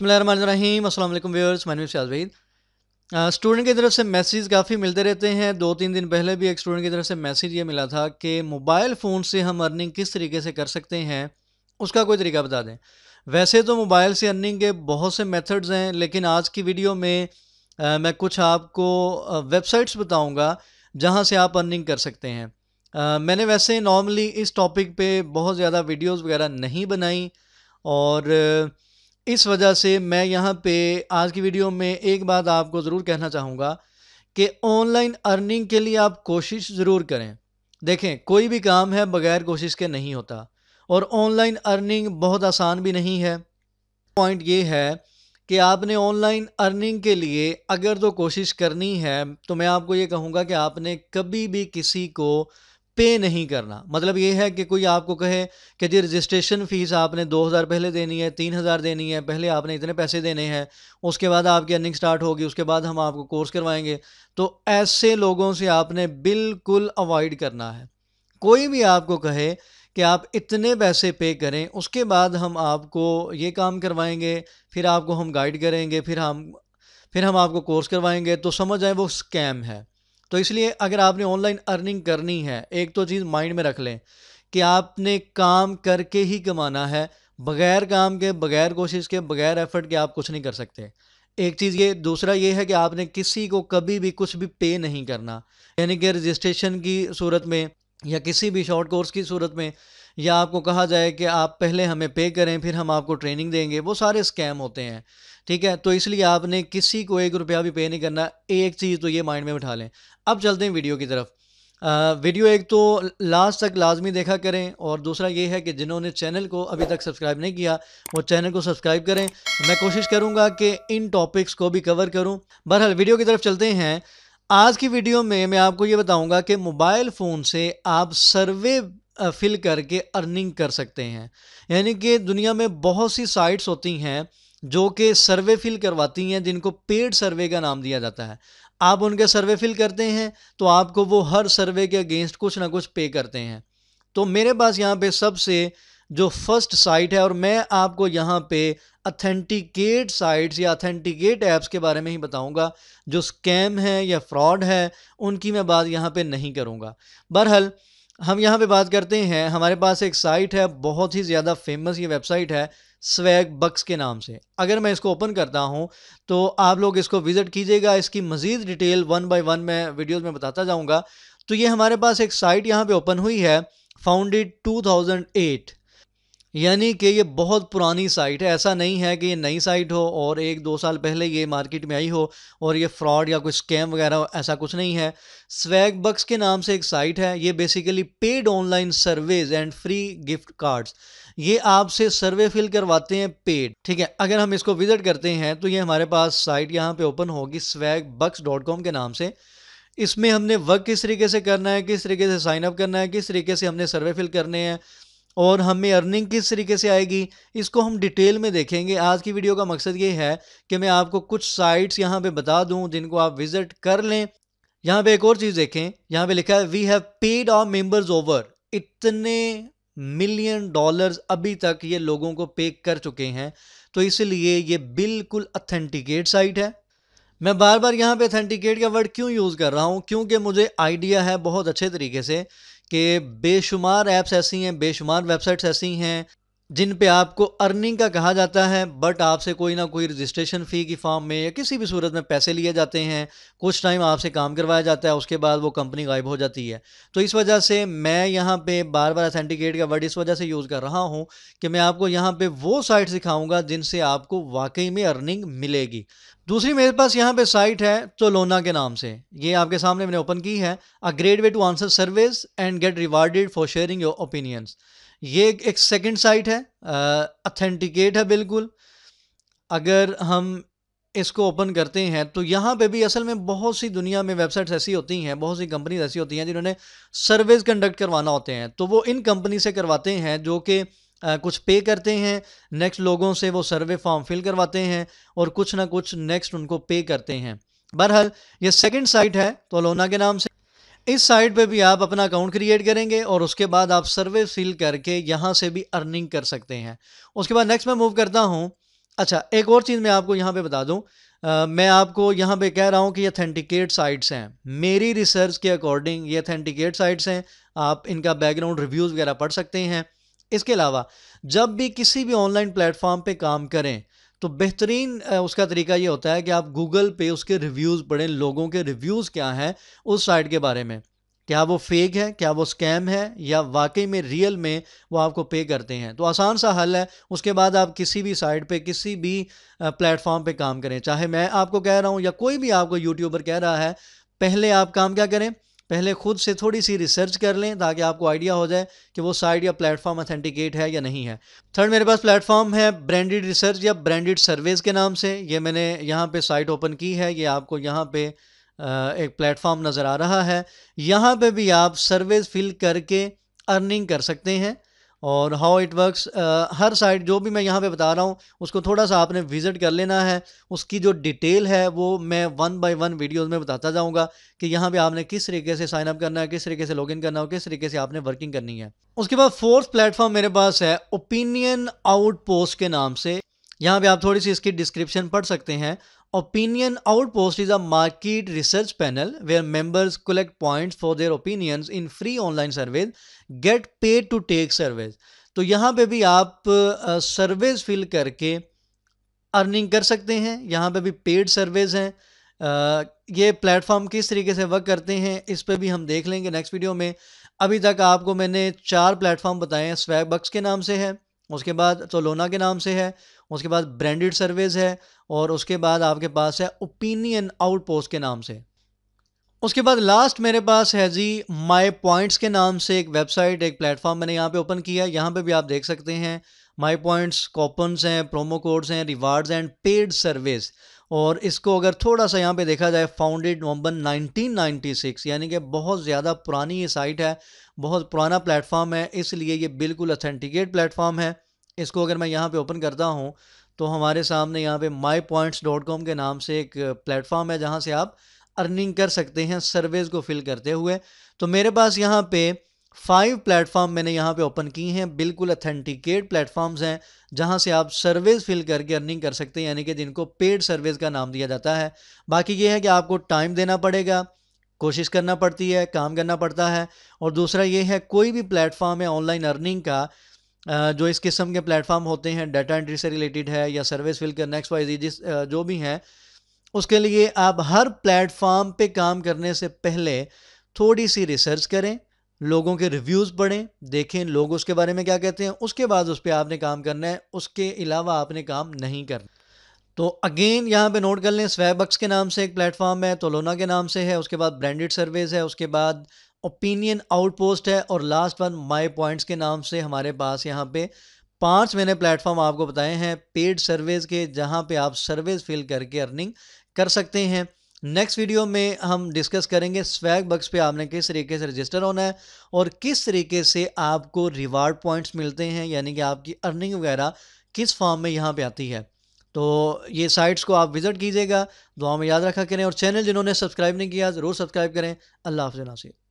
बसमीम व्यवर्स व्यूअर्स शाह शाज स्टूडेंट की तरफ से मैसेज काफ़ी मिलते रहते हैं दो तीन दिन पहले भी एक स्टूडेंट की तरफ से मैसेज ये मिला था कि मोबाइल फ़ोन से हम अर्निंग किस तरीके से कर सकते हैं उसका कोई तरीका बता दें वैसे तो मोबाइल से अर्निंग के बहुत से मेथड्स हैं लेकिन आज की वीडियो में आ, मैं कुछ आपको वेबसाइट्स बताऊँगा जहाँ से आप अर्निंग कर सकते हैं आ, मैंने वैसे नॉर्मली इस टॉपिक पर बहुत ज़्यादा वीडियोज़ वगैरह नहीं बनाई और आ, इस वजह से मैं यहाँ पे आज की वीडियो में एक बात आपको ज़रूर कहना चाहूँगा कि ऑनलाइन अर्निंग के लिए आप कोशिश ज़रूर करें देखें कोई भी काम है बगैर कोशिश के नहीं होता और ऑनलाइन अर्निंग बहुत आसान भी नहीं है पॉइंट ये है कि आपने ऑनलाइन अर्निंग के लिए अगर तो कोशिश करनी है तो मैं आपको ये कहूँगा कि आपने कभी भी किसी को पे नहीं करना मतलब ये है कि कोई आपको कहे कि जी रजिस्ट्रेशन फ़ीस आपने 2000 पहले देनी है 3000 देनी है पहले आपने इतने पैसे देने हैं उसके बाद आपकी अर्निंग स्टार्ट होगी उसके बाद हम आपको कोर्स करवाएंगे तो ऐसे लोगों से आपने बिल्कुल अवॉइड करना है कोई भी आपको कहे कि आप इतने पैसे पे करें उसके बाद हम आपको ये काम करवाएंगे फिर आपको हम गाइड करेंगे फिर हम फिर हम आपको कोर्स करवाएंगे तो समझ आए वो स्कैम है तो इसलिए अगर आपने ऑनलाइन अर्निंग करनी है एक तो चीज़ माइंड में रख लें कि आपने काम करके ही कमाना है बगैर काम के बगैर कोशिश के बगैर एफर्ट के आप कुछ नहीं कर सकते एक चीज़ ये दूसरा ये है कि आपने किसी को कभी भी कुछ भी पे नहीं करना यानी कि रजिस्ट्रेशन की सूरत में या किसी भी शॉर्ट कोर्स की सूरत में या आपको कहा जाए कि आप पहले हमें पे करें फिर हम आपको ट्रेनिंग देंगे वो सारे स्कैम होते हैं ठीक है तो इसलिए आपने किसी को एक रुपया भी पे नहीं करना एक चीज़ तो ये माइंड में उठा लें अब चलते हैं वीडियो की तरफ आ, वीडियो एक तो लास्ट तक लाजमी देखा करें और दूसरा ये है कि जिन्होंने चैनल को अभी तक सब्सक्राइब नहीं किया वो चैनल को सब्सक्राइब करें मैं कोशिश करूँगा कि इन टॉपिक्स को भी कवर करूँ बहरहाल वीडियो की तरफ चलते हैं आज की वीडियो में मैं आपको ये बताऊंगा कि मोबाइल फ़ोन से आप सर्वे फिल करके अर्निंग कर सकते हैं यानी कि दुनिया में बहुत सी साइट्स होती हैं जो कि सर्वे फिल करवाती हैं जिनको पेड सर्वे का नाम दिया जाता है आप उनके सर्वे फिल करते हैं तो आपको वो हर सर्वे के अगेंस्ट कुछ ना कुछ पे करते हैं तो मेरे पास यहाँ पे सबसे जो फर्स्ट साइट है और मैं आपको यहाँ पे अथेंटिकेट साइट्स या अथेंटिकेट ऐप्स के बारे में ही बताऊँगा जो स्कैम है या फ्रॉड है उनकी मैं बात यहाँ पर नहीं करूँगा बहरहाल हम यहाँ पर बात करते हैं हमारे पास एक साइट है बहुत ही ज़्यादा फेमस ये वेबसाइट है स्वैग बक्स के नाम से अगर मैं इसको ओपन करता हूँ तो आप लोग इसको विज़िट कीजिएगा इसकी मज़ीद डिटेल वन बाई वन मैं वीडियोज़ में बताता जाऊँगा तो ये हमारे पास एक साइट यहाँ पर ओपन हुई है फाउंडेड एट यानी कि ये बहुत पुरानी साइट है ऐसा नहीं है कि ये नई साइट हो और एक दो साल पहले ये मार्केट में आई हो और ये फ्रॉड या कोई स्कैम वगैरह ऐसा कुछ नहीं है स्वैग बक्स के नाम से एक साइट है ये basically paid online surveys and free gift cards ये आपसे सर्वे फिल करवाते हैं पेड ठीक है अगर हम इसको विजिट करते हैं तो ये हमारे पास साइट यहाँ पर ओपन होगी स्वैग बक्स डॉट कॉम के नाम से इसमें हमने वर्क किस तरीके से करना है किस तरीके से साइनअप करना है किस तरीके से हमने सर्वे फिल करने हैं और हमें अर्निंग किस तरीके से आएगी इसको हम डिटेल में देखेंगे आज की वीडियो का मकसद ये है कि मैं आपको कुछ साइट्स यहाँ पे बता दूँ जिनको आप विज़िट कर लें यहाँ पे एक और चीज़ देखें यहाँ पे लिखा है we have paid our members over इतने मिलियन डॉलर्स अभी तक ये लोगों को पे कर चुके हैं तो इसलिए ये बिल्कुल अथेंटिकेट साइट है मैं बार बार यहाँ पे अथेंटिकेट का वर्ड क्यों यूज़ कर रहा हूँ क्योंकि मुझे आइडिया है बहुत अच्छे तरीके से कि बेशुमार ऐप्स ऐसी हैं बेशुमार वेबसाइट्स ऐसी हैं जिन पे आपको अर्निंग का कहा जाता है बट आपसे कोई ना कोई रजिस्ट्रेशन फ़ी की फॉर्म में या किसी भी सूरत में पैसे लिए जाते हैं कुछ टाइम आपसे काम करवाया जाता है उसके बाद वो कंपनी गायब हो जाती है तो इस वजह से मैं यहाँ पे बार बार अथेंटिकेट का वर्ड इस वजह से यूज़ कर रहा हूँ कि मैं आपको यहाँ पर वो साइट सिखाऊँगा जिनसे आपको वाकई में अर्निंग मिलेगी दूसरी मेरे पास यहाँ पे साइट है तो लोना के नाम से ये आपके सामने मैंने ओपन की है a great way to answer service and get rewarded for sharing your opinions ये एक सेकंड साइट है अथेंटिकेट है बिल्कुल अगर हम इसको ओपन करते हैं तो यहाँ पे भी असल में बहुत सी दुनिया में वेबसाइट्स ऐसी होती हैं बहुत सी कंपनीज ऐसी होती हैं जिन्होंने सर्वेज कंडक्ट करवाना होते हैं तो वो इन कंपनी से करवाते हैं जो कि कुछ पे करते हैं नेक्स्ट लोगों से वो सर्वे फॉर्म फिल करवाते हैं और कुछ ना कुछ नेक्स्ट उनको पे करते हैं बहरहाल ये सेकंड साइट है तो के नाम से इस साइट पे भी आप अपना अकाउंट क्रिएट करेंगे और उसके बाद आप सर्वे फिल करके यहाँ से भी अर्निंग कर सकते हैं उसके बाद नेक्स्ट मैं मूव करता हूँ अच्छा एक और चीज़ मैं आपको यहाँ पे बता दूँ मैं आपको यहाँ पे कह रहा हूँ कि ये अथेंटिकेट साइट्स हैं मेरी रिसर्च के अकॉर्डिंग ये अथेंटिकेट साइट्स हैं आप इनका बैकग्राउंड रिव्यूज़ वगैरह पढ़ सकते हैं इसके अलावा जब भी किसी भी ऑनलाइन प्लेटफॉर्म पर काम करें तो बेहतरीन उसका तरीका ये होता है कि आप गूगल पे उसके रिव्यूज़ पढ़ें लोगों के रिव्यूज़ क्या हैं उस साइट के बारे में क्या वो फेक है क्या वो स्कैम है या वाकई में रियल में वो आपको पे करते हैं तो आसान सा हल है उसके बाद आप किसी भी साइट पे किसी भी प्लेटफॉर्म पे काम करें चाहे मैं आपको कह रहा हूँ या कोई भी आपको यूट्यूबर कह रहा है पहले आप काम क्या करें पहले खुद से थोड़ी सी रिसर्च कर लें ताकि आपको आइडिया हो जाए कि वो साइट या प्लेटफॉर्म अथेंटिकेट है या नहीं है थर्ड मेरे पास प्लेटफॉर्म है ब्रांडेड रिसर्च या ब्रांडेड सर्वेज के नाम से ये मैंने यहाँ पे साइट ओपन की है ये आपको यहाँ पे एक प्लेटफॉर्म नज़र आ रहा है यहाँ पे भी आप सर्वेज फिल करके अर्निंग कर सकते हैं और हाउ इट वर्क्स हर साइट जो भी मैं यहाँ पे बता रहा हूँ उसको थोड़ा सा आपने विज़िट कर लेना है उसकी जो डिटेल है वो मैं वन बाय वन वीडियोस में बताता जाऊँगा कि यहाँ पे आपने किस तरीके से साइन अप करना है किस तरीके से लॉगिन करना है किस तरीके से आपने वर्किंग करनी है उसके बाद फोर्थ प्लेटफॉर्म मेरे पास है ओपिनियन आउट पोस्ट के नाम से यहाँ पे आप थोड़ी सी इसकी डिस्क्रिप्शन पढ़ सकते हैं Opinion Outpost is a market research panel where members collect points for their opinions in free online surveys, get paid to take surveys. तो यहाँ पे भी आप सर्वेज फिल करके अर्निंग कर सकते हैं यहाँ पे भी पेड सर्वेज हैं ये प्लेटफॉर्म किस तरीके से वर्क करते हैं इस पर भी हम देख लेंगे नेक्स्ट वीडियो में अभी तक आपको मैंने चार प्लेटफॉर्म बताए हैं स्वैबक्स के नाम से है उसके बाद चोलोना के नाम से है उसके बाद ब्रांडेड सर्विस है और उसके बाद आपके पास है ओपिनियन आउटपोस्ट के नाम से उसके बाद लास्ट मेरे पास है जी माय पॉइंट्स के नाम से एक वेबसाइट एक प्लेटफॉर्म मैंने यहाँ पे ओपन किया है यहाँ पे भी आप देख सकते हैं माय पॉइंट्स कॉपन्स हैं प्रोमो कोड्स हैं रिवार्ड्स एंड पेड सर्विस और इसको अगर थोड़ा सा यहाँ पे देखा जाए फाउंडेड नवंबर 1996 यानी कि बहुत ज़्यादा पुरानी ये साइट है बहुत पुराना प्लेटफॉर्म है इसलिए ये बिल्कुल अथेंटिकेट प्लेटफॉर्म है इसको अगर मैं यहाँ पे ओपन करता हूँ तो हमारे सामने यहाँ पे माई पॉइंट्स डॉट कॉम के नाम से एक प्लेटफॉर्म है जहाँ से आप अर्निंग कर सकते हैं सर्वेज को फिल करते हुए तो मेरे पास यहाँ पे फाइव प्लेटफॉर्म मैंने यहाँ पे ओपन किए हैं बिल्कुल अथेंटिकेट प्लेटफॉर्म्स हैं जहां से आप सर्विस फिल करके अर्निंग कर सकते हैं यानी कि जिनको पेड सर्विस का नाम दिया जाता है बाकी ये है कि आपको टाइम देना पड़ेगा कोशिश करना पड़ती है काम करना पड़ता है और दूसरा ये है कोई भी प्लेटफॉर्म है ऑनलाइन अर्निंग का जो इस किस्म के प्लेटफॉर्म होते हैं डाटा एंट्री से रिलेटेड है या सर्विस फिल कर नेक्स्ट वाइज जिस जो भी हैं उसके लिए आप हर प्लेटफॉर्म पे काम करने से पहले थोड़ी सी रिसर्च करें लोगों के रिव्यूज़ पढ़ें देखें लोग उसके बारे में क्या कहते हैं उसके बाद उस पर आपने काम करना है उसके अलावा आपने काम नहीं करना तो अगेन यहाँ पे नोट कर लें स्वैबक्स के नाम से एक प्लेटफॉर्म है तोलोना के नाम से है उसके बाद ब्रांडेड सर्वेज है उसके बाद ओपिनियन आउटपोस्ट है और लास्ट वन माई पॉइंट्स के नाम से हमारे पास यहाँ पे पांच मैंने प्लेटफॉर्म आपको बताए हैं पेड सर्वेज के जहाँ पे आप सर्वेज फिल करके अर्निंग कर सकते हैं नेक्स्ट वीडियो में हम डिस्कस करेंगे स्वैग बक्स पे आपने किस तरीके से रजिस्टर होना है और किस तरीके से आपको रिवार्ड पॉइंट्स मिलते हैं यानी कि आपकी अर्निंग वगैरह किस फॉर्म में यहाँ पे आती है तो ये साइट्स को आप विज़िट कीजिएगा दुआ में याद रखा करें और चैनल जिन्होंने सब्सक्राइब नहीं किया ज़रूर सब्सक्राइब करें अल्लाह हाफ नासिर